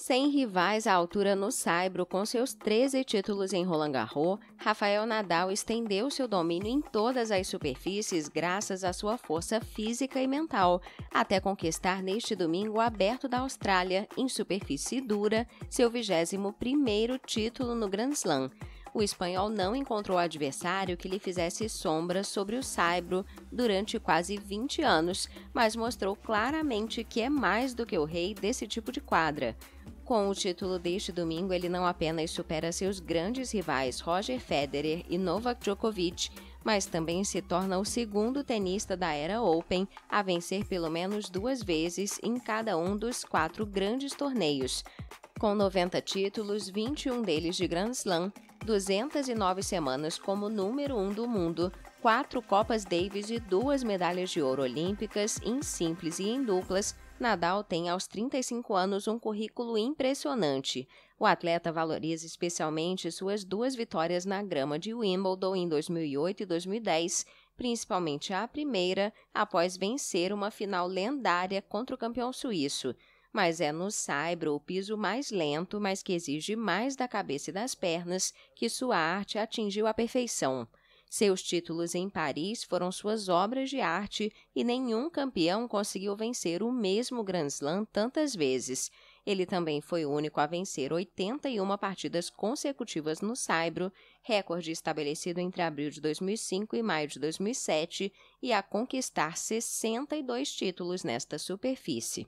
Sem rivais à altura no saibro, com seus 13 títulos em Roland Garros, Rafael Nadal estendeu seu domínio em todas as superfícies graças à sua força física e mental, até conquistar neste domingo o aberto da Austrália, em superfície dura, seu 21º título no Grand Slam. O espanhol não encontrou adversário que lhe fizesse sombra sobre o saibro durante quase 20 anos, mas mostrou claramente que é mais do que o rei desse tipo de quadra. Com o título deste domingo, ele não apenas supera seus grandes rivais Roger Federer e Novak Djokovic, mas também se torna o segundo tenista da era Open a vencer pelo menos duas vezes em cada um dos quatro grandes torneios. Com 90 títulos, 21 deles de Grand Slam, 209 semanas como número 1 um do mundo, quatro Copas Davis e duas medalhas de ouro olímpicas em simples e em duplas, Nadal tem aos 35 anos um currículo impressionante. O atleta valoriza especialmente suas duas vitórias na grama de Wimbledon em 2008 e 2010, principalmente a primeira, após vencer uma final lendária contra o campeão suíço mas é no saibro o piso mais lento, mas que exige mais da cabeça e das pernas, que sua arte atingiu a perfeição. Seus títulos em Paris foram suas obras de arte e nenhum campeão conseguiu vencer o mesmo Grand Slam tantas vezes. Ele também foi o único a vencer 81 partidas consecutivas no Saibro, recorde estabelecido entre abril de 2005 e maio de 2007, e a conquistar 62 títulos nesta superfície.